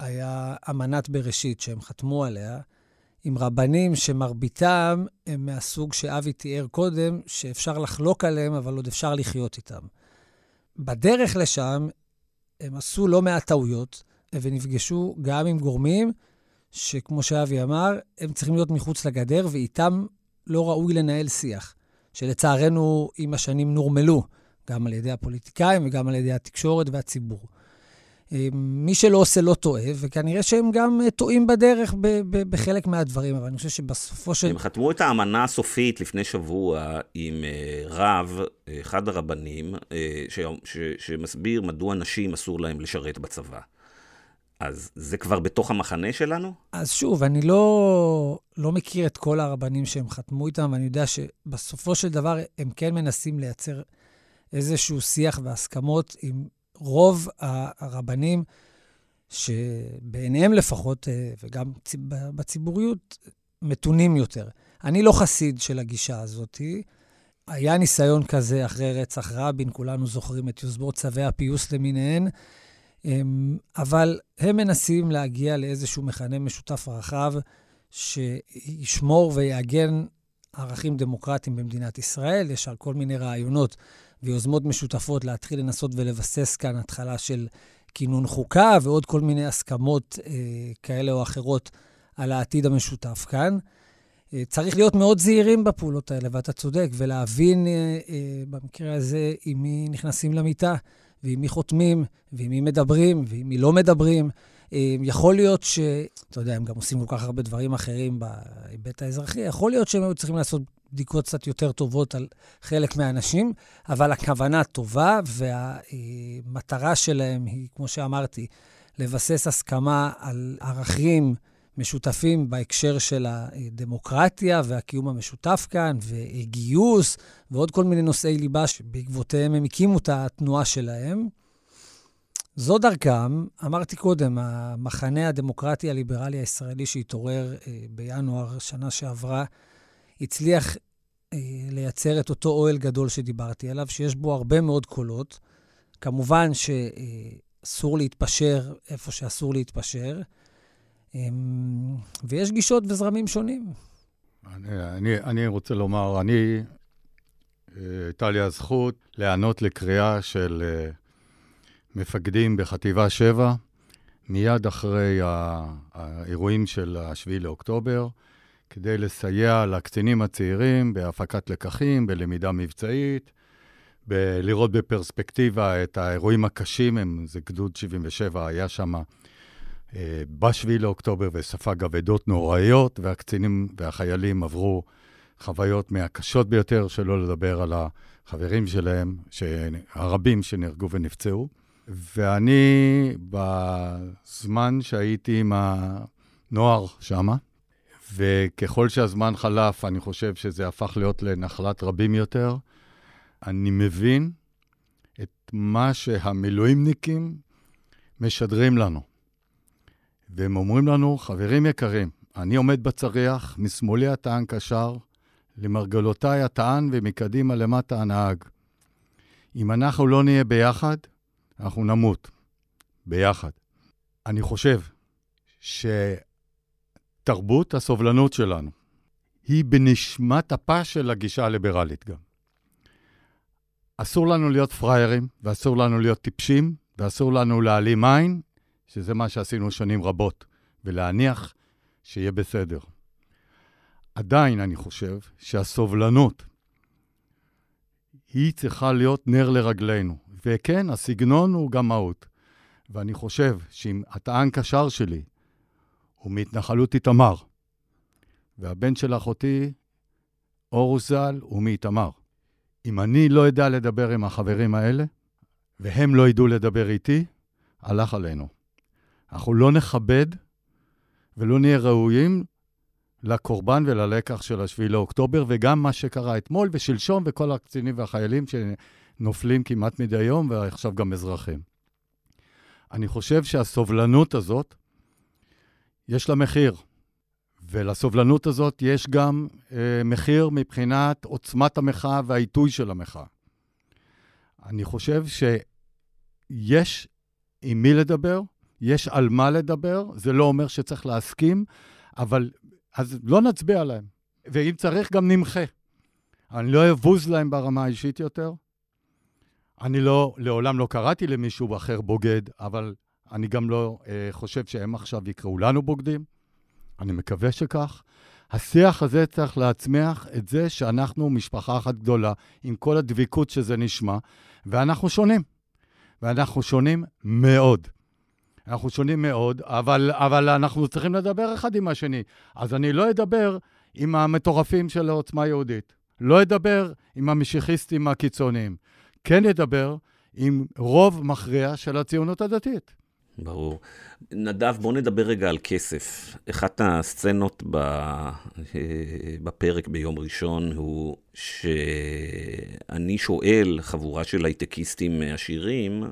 היה אמנת בראשית שהם חתמו עליה, עם רבנים שמרביתם הם מהסוג שאבי תיאר קודם, שאפשר לחלוק עליהם, אבל עוד אפשר לחיות איתם. בדרך לשם הם עשו לא מעט טעויות, ונפגשו גם עם גורמים שכמו שאבי אמר, הם צריכים להיות מחוץ לגדר, ואיתם לא ראוי לנהל שיח, שלצערנו עם השנים נורמלו, גם על ידי הפוליטיקאים וגם על ידי התקשורת והציבור. אמ, מי שלא עושה לא טועה, וכנראה שהם גם אה, טועים בדרך ב- ב- בחלק מהדברים, אבל אני חושב שבסופו של... הם חתמו את האמנה הסופית לפני שבוע עם אה, רב, אה, אחד הרבנים, ש- ש- שמסביר מדוע נשים אסור להם לשרת בצבא. אז זה כבר בתוך המחנה שלנו? אז שוב, אני לא, לא מכיר את כל הרבנים שהם חתמו איתם, ואני יודע שבסופו של דבר הם כן מנסים לייצר איזשהו שיח והסכמות עם רוב הרבנים, שבעיניהם לפחות, אה, וגם בציבוריות, מתונים יותר. אני לא חסיד של הגישה הזאת. היה ניסיון כזה אחרי רצח רבין, כולנו זוכרים את יוזמות צווי הפיוס למיניהן, אמ, אבל הם מנסים להגיע לאיזשהו מכנה משותף רחב שישמור ויעגן ערכים דמוקרטיים במדינת ישראל. יש על כל מיני רעיונות ויוזמות משותפות להתחיל לנסות ולבסס כאן התחלה של כינון חוקה ועוד כל מיני הסכמות אה, כאלה או אחרות על העתיד המשותף כאן. אה, צריך להיות מאוד זהירים בפעולות האלה, ואתה צודק, ולהבין אה, אה, במקרה הזה עם מי נכנסים למיטה, ועם מי חותמים, ועם מי מדברים, ועם מי לא מדברים. אה, יכול להיות ש... אתה יודע, הם גם עושים כל כך הרבה דברים אחרים בהיבט האזרחי, יכול להיות שהם היו צריכים לעשות בדיקות קצת יותר טובות על חלק מהאנשים, אבל הכוונה טובה, והמטרה שלהם היא, כמו שאמרתי, לבסס הסכמה על ערכים משותפים בהקשר של הדמוקרטיה והקיום המשותף כאן, וגיוס, ועוד כל מיני נושאי ליבה שבעקבותיהם הם הקימו את התנועה שלהם. זו דרכם, אמרתי קודם, המחנה הדמוקרטי הליברלי הישראלי שהתעורר אה, בינואר שנה שעברה, הצליח אה, לייצר את אותו אוהל גדול שדיברתי עליו, שיש בו הרבה מאוד קולות. כמובן שאסור להתפשר איפה שאסור להתפשר, אה, ויש גישות וזרמים שונים. אני, אני, אני רוצה לומר, אני, אה, הייתה לי הזכות להיענות לקריאה של אה, מפקדים בחטיבה 7, מיד אחרי האירועים של 7 לאוקטובר, כדי לסייע לקצינים הצעירים בהפקת לקחים, בלמידה מבצעית, בלראות בפרספקטיבה את האירועים הקשים, הם, זה גדוד 77 היה שם אה, ב-7 לאוקטובר וספג אבדות נוראיות, והקצינים והחיילים עברו חוויות מהקשות ביותר, שלא לדבר על החברים שלהם, הרבים שנהרגו ונפצעו. ואני, בזמן שהייתי עם הנוער שמה, וככל שהזמן חלף, אני חושב שזה הפך להיות לנחלת רבים יותר. אני מבין את מה שהמילואימניקים משדרים לנו. והם אומרים לנו, חברים יקרים, אני עומד בצריח, משמאלי הטען קשר, למרגלותיי הטען ומקדימה למטה הנהג. אם אנחנו לא נהיה ביחד, אנחנו נמות. ביחד. אני חושב ש... תרבות הסובלנות שלנו. היא בנשמת אפה של הגישה הליברלית גם. אסור לנו להיות פראיירים, ואסור לנו להיות טיפשים, ואסור לנו להעלים עין, שזה מה שעשינו שנים רבות, ולהניח שיהיה בסדר. עדיין אני חושב שהסובלנות היא צריכה להיות נר לרגלינו. וכן, הסגנון הוא גם מהות. ואני חושב שאם הטען קשר שלי הוא מהתנחלות איתמר. והבן של אחותי, אורוס ז"ל, הוא מאיתמר. אם אני לא אדע לדבר עם החברים האלה, והם לא ידעו לדבר איתי, הלך עלינו. אנחנו לא נכבד ולא נהיה ראויים לקורבן וללקח של 7 לאוקטובר, וגם מה שקרה אתמול ושלשום, וכל הקצינים והחיילים שנופלים כמעט מדי יום, ועכשיו גם אזרחים. אני חושב שהסובלנות הזאת יש לה מחיר, ולסובלנות הזאת יש גם אה, מחיר מבחינת עוצמת המחאה והעיתוי של המחאה. אני חושב שיש עם מי לדבר, יש על מה לדבר, זה לא אומר שצריך להסכים, אבל אז לא נצביע להם, ואם צריך גם נמחה. אני לא אבוז להם ברמה האישית יותר. אני לא, לעולם לא קראתי למישהו אחר בוגד, אבל אני גם לא אה, חושב שהם עכשיו יקראו לנו בוגדים, אני מקווה שכך. השיח הזה צריך להצמיח את זה שאנחנו משפחה אחת גדולה, עם כל הדביקות שזה נשמע, ואנחנו שונים. ואנחנו שונים מאוד. אנחנו שונים מאוד, אבל, אבל אנחנו צריכים לדבר אחד עם השני. אז אני לא אדבר עם המטורפים של העוצמה היהודית. לא אדבר עם המשיחיסטים הקיצוניים. כן אדבר עם רוב מכריע של הציונות הדתית. ברור. נדב, בוא נדבר רגע על כסף. אחת הסצנות ב... אה, בפרק ביום ראשון הוא שאני שואל חבורה של הייטקיסטים עשירים,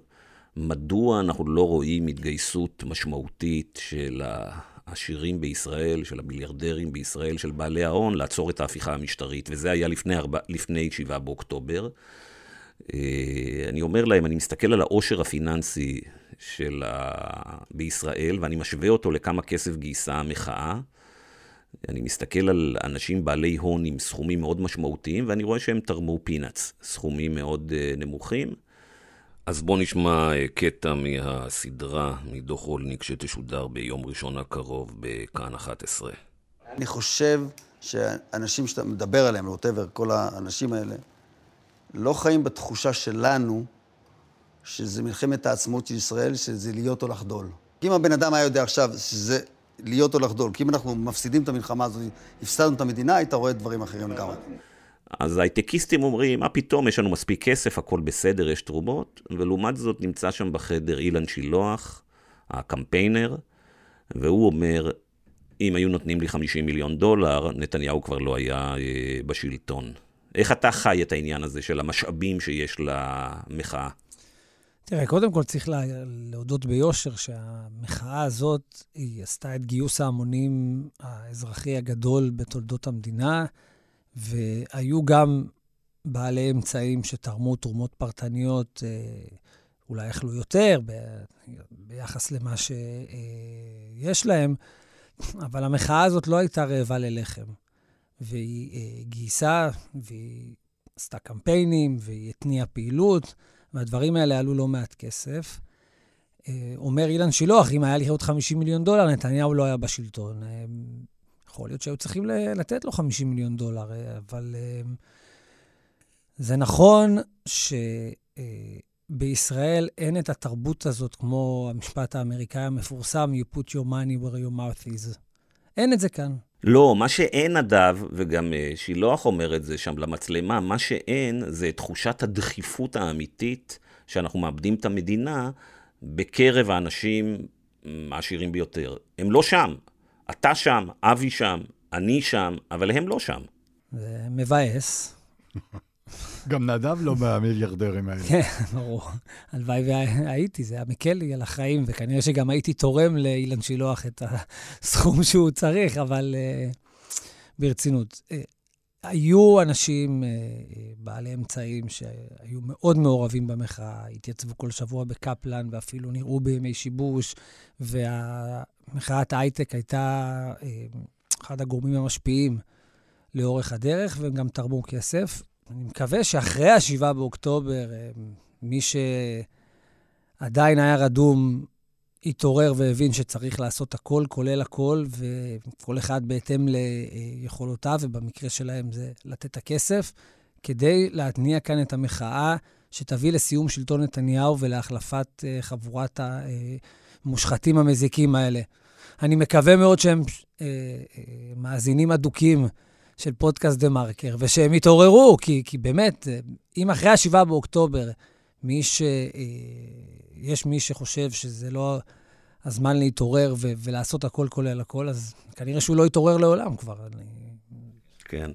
מדוע אנחנו לא רואים התגייסות משמעותית של העשירים בישראל, של המיליארדרים בישראל, של בעלי ההון, לעצור את ההפיכה המשטרית, וזה היה לפני, ארבע, לפני 7 באוקטובר. אה, אני אומר להם, אני מסתכל על העושר הפיננסי של ה... בישראל, ואני משווה אותו לכמה כסף גייסה המחאה. אני מסתכל על אנשים בעלי הון עם סכומים מאוד משמעותיים, ואני רואה שהם תרמו פינאץ, סכומים מאוד אה, נמוכים. אז בואו נשמע אה, קטע מהסדרה, מדוח רולניק, שתשודר ביום ראשון הקרוב בכאן 11. אני חושב שאנשים שאתה מדבר עליהם, ווטאבר, כל האנשים האלה, לא חיים בתחושה שלנו שזה מלחמת העצמאות של ישראל, שזה להיות או לחדול. אם הבן אדם היה יודע עכשיו שזה להיות או לחדול, כי אם אנחנו מפסידים את המלחמה הזאת, הפסדנו את המדינה, היית רואה דברים אחרים לגמרי. אז הייטקיסטים אומרים, מה פתאום, יש לנו מספיק כסף, הכל בסדר, יש תרומות, ולעומת זאת נמצא שם בחדר אילן שילוח, הקמפיינר, והוא אומר, אם היו נותנים לי 50 מיליון דולר, נתניהו כבר לא היה אה, בשלטון. איך אתה חי את העניין הזה של המשאבים שיש למחאה? תראה, קודם כל צריך לה, להודות ביושר שהמחאה הזאת, היא עשתה את גיוס ההמונים האזרחי הגדול בתולדות המדינה, והיו גם בעלי אמצעים שתרמו תרומות פרטניות, אה, אולי יכלו יותר ב, ביחס למה שיש להם, אבל המחאה הזאת לא הייתה רעבה ללחם. והיא אה, גייסה, והיא עשתה קמפיינים, והיא התניעה פעילות, והדברים האלה עלו לא מעט כסף. אה, אומר אילן שילוח, אם היה לי עוד 50 מיליון דולר, נתניהו לא היה בשלטון. אה, יכול להיות שהיו צריכים לתת לו 50 מיליון דולר, אה, אבל אה, זה נכון ש... אה, בישראל אין את התרבות הזאת, כמו המשפט האמריקאי המפורסם, You put your money where your mouth is. אין את זה כאן. לא, מה שאין אדב, וגם אה, שילוח אומר את זה שם למצלמה, מה שאין זה תחושת הדחיפות האמיתית שאנחנו מאבדים את המדינה בקרב האנשים העשירים ביותר. הם לא שם. אתה שם, אבי שם, אני שם, אבל הם לא שם. זה מבאס. גם נדב לא מהמיליארדרים האלה. כן, ברור. הלוואי והייתי, זה היה מקל לי על החיים, וכנראה שגם הייתי תורם לאילן שילוח את הסכום שהוא צריך, אבל אה, ברצינות. אה, היו אנשים אה, בעלי אמצעים שהיו מאוד מעורבים במחאה, התייצבו כל שבוע בקפלן ואפילו נראו בימי שיבוש, ומחאת ההייטק הייתה אחד הגורמים המשפיעים לאורך הדרך, והם גם תרמו כסף. אני מקווה שאחרי ה-7 באוקטובר, אה, מי שעדיין היה רדום התעורר והבין שצריך לעשות הכל, כולל הכל, וכל אחד בהתאם ליכולותיו, ובמקרה שלהם זה לתת את הכסף, כדי להתניע כאן את המחאה שתביא לסיום שלטון נתניהו ולהחלפת אה, חבורת המושחתים המזיקים האלה. אני מקווה מאוד שהם אה, מאזינים אדוקים של פודקאסט דה מרקר, ושהם יתעוררו, כי, כי באמת, אם אחרי ה-7 באוקטובר, מי ש... אה, יש מי שחושב שזה לא הזמן להתעורר ו- ולעשות הכל כולל הכל, אז כנראה שהוא לא יתעורר לעולם כבר. כן.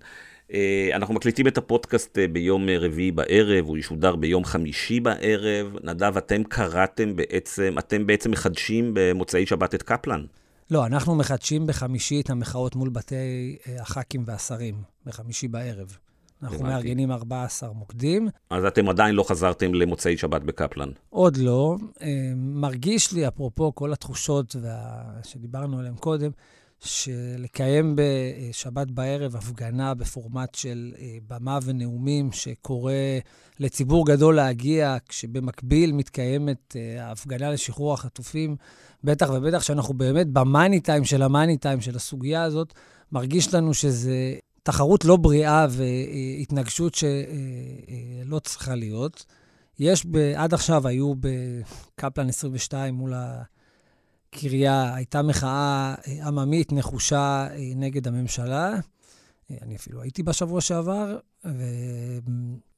אה, אנחנו מקליטים את הפודקאסט אה, ביום רביעי בערב, הוא ישודר ביום חמישי בערב. נדב, אתם קראתם בעצם, אתם בעצם מחדשים במוצאי שבת את קפלן. לא, אנחנו מחדשים בחמישי את המחאות מול בתי אה, הח"כים והשרים, בחמישי בערב. אנחנו הבנתי. מארגנים 14 מוקדים. אז אתם עדיין לא חזרתם למוצאי שבת בקפלן. עוד לא. אה, מרגיש לי, אפרופו כל התחושות וה... שדיברנו עליהן קודם, שלקיים בשבת בערב הפגנה בפורמט של אה, במה ונאומים שקורא לציבור גדול להגיע, כשבמקביל מתקיימת אה, ההפגנה לשחרור החטופים, בטח ובטח שאנחנו באמת במאני טיים של המאני טיים של הסוגיה הזאת, מרגיש לנו שזה תחרות לא בריאה והתנגשות שלא אה, צריכה להיות. יש, ב, עד עכשיו היו בקפלן 22 מול ה... קריה, הייתה מחאה אה, עממית נחושה אה, נגד הממשלה. אה, אני אפילו הייתי בשבוע שעבר,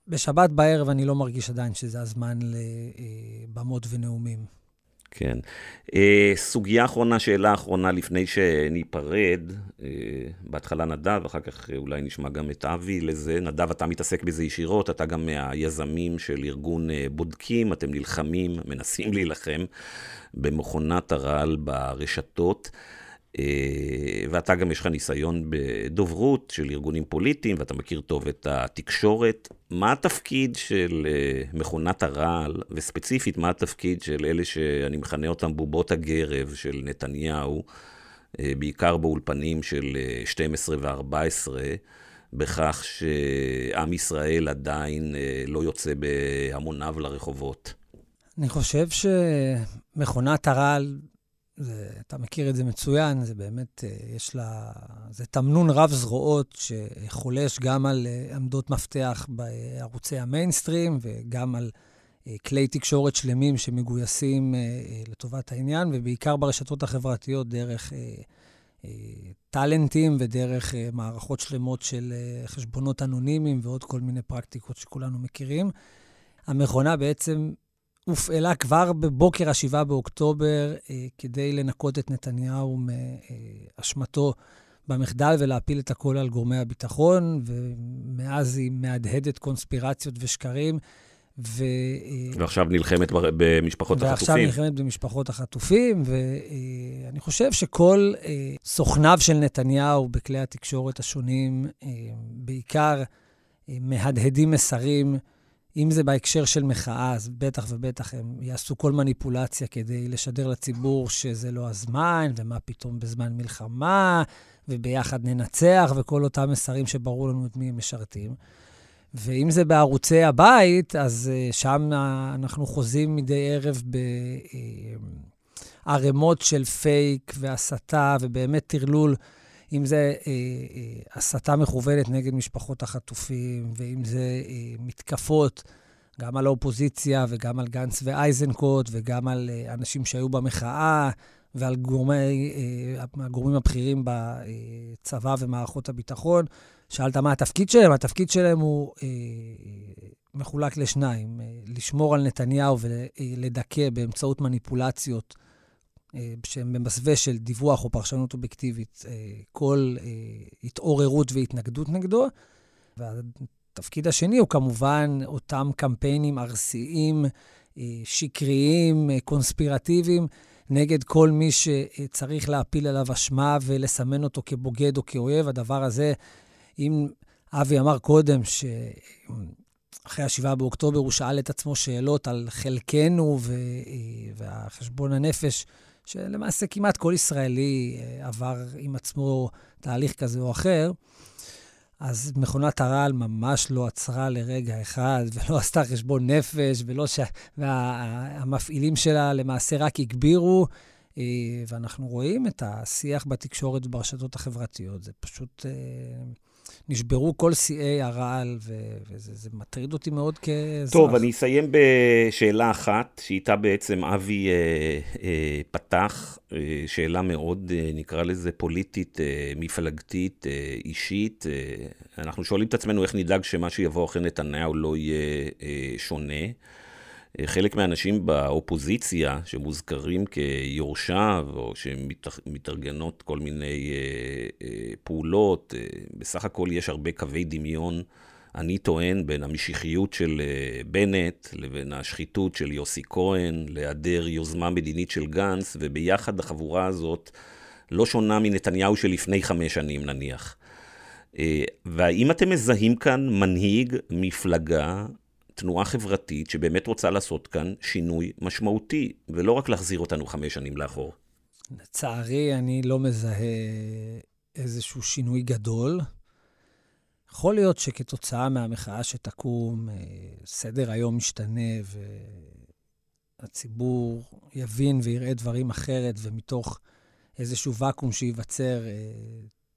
ובשבת בערב אני לא מרגיש עדיין שזה הזמן לבמות ונאומים. כן. Uh, סוגיה אחרונה, שאלה אחרונה לפני שניפרד, uh, בהתחלה נדב, אחר כך אה, אולי נשמע גם את אבי לזה. נדב, אתה מתעסק בזה ישירות, אתה גם מהיזמים של ארגון uh, בודקים, אתם נלחמים, מנסים להילחם במכונת הרעל ברשתות. אה, ואתה גם יש לך ניסיון בדוברות של ארגונים פוליטיים, ואתה מכיר טוב את התקשורת. מה התפקיד של אה, מכונת הרעל, וספציפית, מה התפקיד של אלה שאני מכנה אותם בובות הגרב של נתניהו, אה, בעיקר באולפנים של 12 ו-14, בכך שעם ישראל עדיין לא יוצא בהמוניו לרחובות? אני חושב שמכונת הרעל זה, אתה מכיר את זה מצוין, זה באמת, אה, יש לה... זה תמנון רב זרועות שחולש גם על אה, עמדות מפתח בערוצי המיינסטרים וגם על אה, כלי תקשורת שלמים שמגויסים לטובת העניין, ובעיקר ברשתות החברתיות דרך טאלנטים ודרך מערכות שלמות של חשבונות אנונימיים ועוד כל מיני פרקטיקות שכולנו מכירים. המכונה בעצם הופעלה כבר בבוקר ה-7 באוקטובר אה, כדי לנקות את נתניהו מאשמתו אה, במחדל ולהפיל את הכול על גורמי הביטחון, ומאז היא מהדהדת קונספירציות ושקרים. ו... אה, ועכשיו נלחמת במשפחות ועכשיו החטופים. ועכשיו נלחמת במשפחות החטופים, ואני אה, חושב שכל סוכניו של נתניהו בכלי התקשורת השונים, בעיקר מהדהדים מסרים אם זה בהקשר של מחאה, אז בטח ובטח הם יעשו כל מניפולציה כדי לשדר לציבור שזה לא הזמן, ומה פתאום בזמן מלחמה, וביחד ננצח, וכל אותם מסרים שברור לנו את מי הם משרתים. ואם זה בערוצי הבית, אז אה, שם אנחנו חוזים מדי ערב בערימות אה, של פייק והסתה, ובאמת טרלול. אם זה אה, אה, הסתה מכוונת נגד משפחות החטופים, ואם זה אה, מתקפות גם על האופוזיציה וגם על גנץ ואייזנקוט, וגם על אה, אנשים שהיו במחאה, ועל גורמי, אה, הגורמים הבכירים בצבא ומערכות הביטחון. שאלת מה התפקיד שלהם? התפקיד שלהם הוא אה, מחולק לשניים, אה, לשמור על נתניהו ולדכא באמצעות מניפולציות. אה, שממסווה של דיווח או פרשנות אובייקטיבית, אה, כל אה, התעוררות והתנגדות נגדו. והתפקיד השני הוא כמובן אותם קמפיינים ארסיים, שקריים, קונספירטיביים, נגד כל מי שצריך להפיל עליו אשמה ולסמן אותו כבוגד או כאויב. הדבר הזה, אם אבי אמר קודם ש... אחרי ה-7 באוקטובר הוא שאל את עצמו שאלות על חלקנו ו... והחשבון הנפש שלמעשה כמעט כל ישראלי אה, עבר עם עצמו תהליך כזה או אחר, אז מכונת הרעל ממש לא עצרה לרגע אחד, ולא עשתה חשבון נפש, ולא ש... והמפעילים וה... שלה למעשה רק הגבירו. אה, ואנחנו רואים את השיח בתקשורת וברשתות החברתיות. זה פשוט אה, נשברו כל שיאי הרעל, ו- וזה מטריד אותי מאוד כאזרח. טוב, אני אסיים בשאלה אחת, שאיתה בעצם אבי אה, אה, פתח, אה, שאלה מאוד, אה, נקרא לזה, פוליטית, אה, מפלגתית, אה, אישית. אה, אנחנו שואלים את עצמנו איך נדאג שמה שיבוא אחרי נתניהו לא יהיה אה, שונה. אה, חלק מהאנשים באופוזיציה, שמוזכרים כיורשיו, או שמתארגנות כל מיני אה, אה, פעולות, בסך הכל יש הרבה קווי דמיון, אני טוען, בין המשיחיות של בנט לבין השחיתות של יוסי כהן, להיעדר יוזמה מדינית של גנץ, וביחד החבורה הזאת לא שונה מנתניהו שלפני חמש שנים נניח. והאם אתם מזהים כאן מנהיג מפלגה תנועה חברתית שבאמת רוצה לעשות כאן שינוי משמעותי, ולא רק להחזיר אותנו חמש שנים לאחור. לצערי, אני לא מזהה איזשהו שינוי גדול. יכול להיות שכתוצאה מהמחאה שתקום, אה, סדר היום משתנה והציבור יבין ויראה דברים אחרת, ומתוך איזשהו ואקום שייווצר, אה,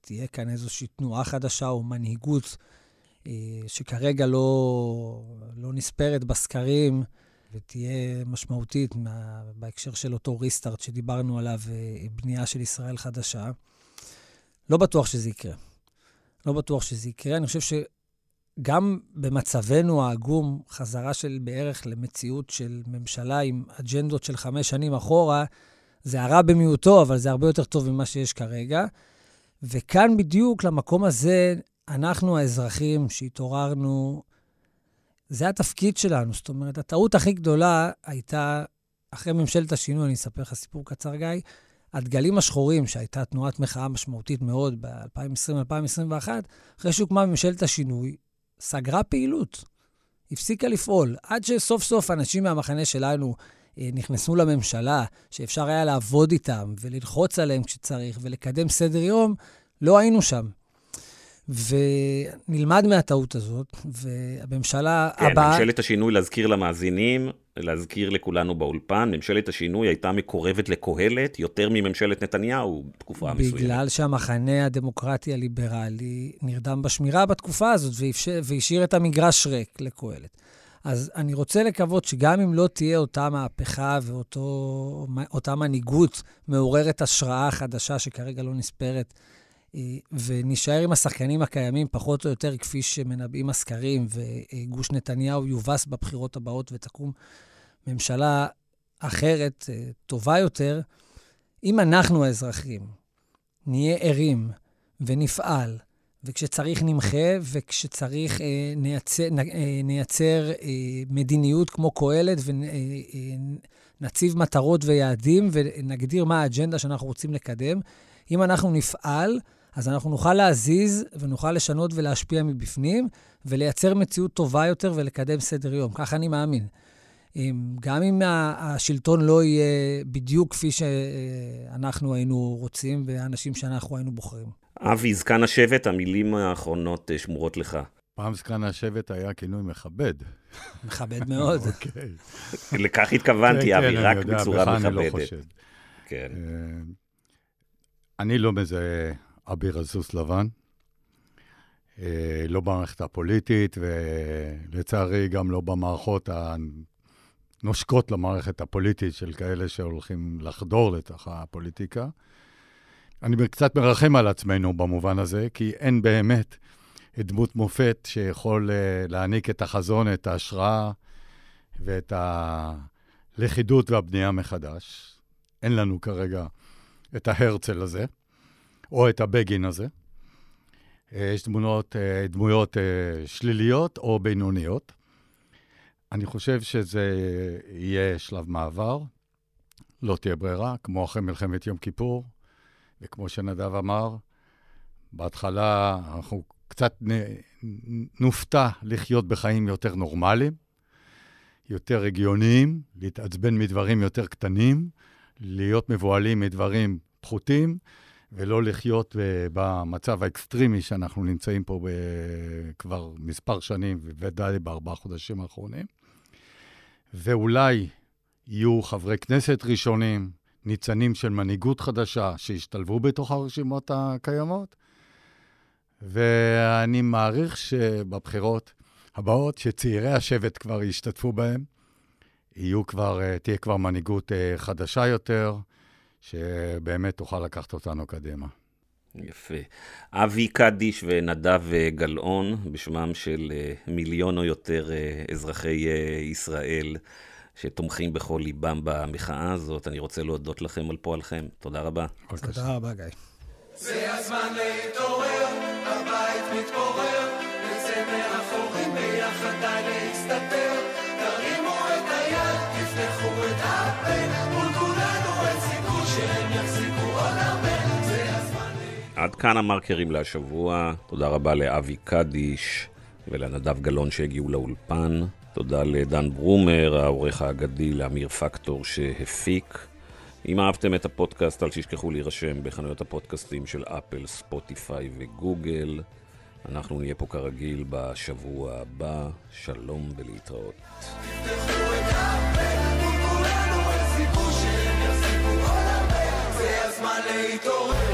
תהיה כאן איזושהי תנועה חדשה או מנהיגות אה, שכרגע לא, לא נספרת בסקרים ותהיה משמעותית מה, בהקשר של אותו ריסטארט שדיברנו עליו, אה, בנייה של ישראל חדשה. לא בטוח שזה יקרה. לא בטוח שזה יקרה. אני חושב שגם במצבנו העגום, חזרה של בערך למציאות של ממשלה עם אג'נדות של חמש שנים אחורה, זה הרע במיעוטו, אבל זה הרבה יותר טוב ממה שיש כרגע. וכאן בדיוק, למקום הזה, אנחנו האזרחים שהתעוררנו, זה התפקיד שלנו. זאת אומרת, הטעות הכי גדולה הייתה, אחרי ממשלת השינוי, אני אספר לך סיפור קצר, גיא, הדגלים השחורים, שהייתה תנועת מחאה משמעותית מאוד ב-2020-2021, אחרי שהוקמה ממשלת השינוי, סגרה פעילות, הפסיקה לפעול, עד שסוף סוף אנשים מהמחנה שלנו אה, נכנסו לממשלה, שאפשר היה לעבוד איתם וללחוץ עליהם כשצריך ולקדם סדר יום, לא היינו שם. ונלמד מהטעות הזאת, והממשלה כן, הבאה... כן, ממשלת השינוי, להזכיר למאזינים, להזכיר לכולנו באולפן, ממשלת השינוי הייתה מקורבת לקהלת יותר מממשלת נתניהו בתקופה מסוימת. בגלל שהמחנה הדמוקרטי הליברלי נרדם בשמירה בתקופה הזאת, והשאיר את המגרש ריק לקהלת. אז אני רוצה לקוות שגם אם לא תהיה אותה מהפכה ואותה מנהיגות מעוררת השראה חדשה שכרגע לא נספרת ונישאר עם השחקנים הקיימים פחות או יותר כפי שמנבאים הסקרים, וגוש נתניהו יובס בבחירות הבאות ותקום ממשלה אחרת, אה, טובה יותר, אם אנחנו האזרחים נהיה ערים ונפעל, וכשצריך נמחה, וכשצריך אה, נייצר, אה, אה, מדיניות כמו קהלת, ונציב אה, אה, מטרות ויעדים, ונגדיר מה האג'נדה שאנחנו רוצים לקדם, אם אנחנו נפעל, אז אנחנו נוכל להזיז ונוכל לשנות ולהשפיע מבפנים, ולייצר מציאות טובה יותר ולקדם סדר יום. כך אני מאמין. אם, גם אם השלטון לא יהיה בדיוק כפי שאנחנו היינו רוצים והאנשים שאנחנו היינו בוחרים. אבי, זקן השבט, המילים האחרונות אה, שמורות לך. פעם זקן השבט היה כינוי מכבד. מכבד מאוד. אוקיי. לכך התכוונתי, כן, אבי, כן, רק בצורה מכבדת. כן, כן, אני לא חושד. כן. אה, אני לא מזהה אביר הסוס לבן. אה, לא במערכת הפוליטית, ולצערי גם לא במערכות הנושקות למערכת הפוליטית של כאלה שהולכים לחדור לתוך הפוליטיקה. אני קצת מרחם על עצמנו במובן הזה, כי אין באמת דמות מופת שיכול אה, להעניק את החזון, את ההשראה ואת הלכידות והבנייה מחדש. אין לנו כרגע את ההרצל הזה. או את הבגין הזה. אה, יש דמונות, אה, דמויות אה, שליליות או בינוניות. אני חושב שזה יהיה שלב מעבר, לא תהיה ברירה, כמו אחרי מלחמת יום כיפור, וכמו שנדב אמר, בהתחלה אנחנו קצת נופתע לחיות בחיים יותר נורמליים, יותר הגיוניים, להתעצבן מדברים יותר קטנים, להיות מבוהלים מדברים פחותים, ולא לחיות אה, במצב האקסטרימי שאנחנו נמצאים פה אה, כבר מספר שנים, ודאי בארבעה חודשים האחרונים. ואולי יהיו חברי כנסת ראשונים, ניצנים של מנהיגות חדשה שישתלבו בתוך הרשימות הקיימות, ואני מעריך שבבחירות הבאות, שצעירי השבט כבר ישתתפו בהן, יהיו כבר, אה, תהיה כבר מנהיגות חדשה יותר, שבאמת תוכל לקחת אותנו קדימה. יפה. אבי קדיש ונדב אה, גלאון, בשמם של אה, מיליון או יותר אה, אזרחי ישראל שתומכים בכל ליבם במחאה הזאת, אני רוצה להודות לכם על פועלכם. תודה רבה. תודה רבה, גיא. זה הזמן להתעורר עד כאן המרקרים להשבוע. תודה רבה לאבי קדיש ולנדב גלאון שהגיעו לאולפן. תודה לדן ברומר, העורך האגדי, לאמיר פקטור שהפיק. אם אהבתם את הפודקאסט, אל תשכחו להירשם בחנויות הפודקאסטים של אפל, ספוטיפיי וגוגל. אנחנו נהיה פה כרגיל בשבוע הבא. שלום ולהתראות. להתעורר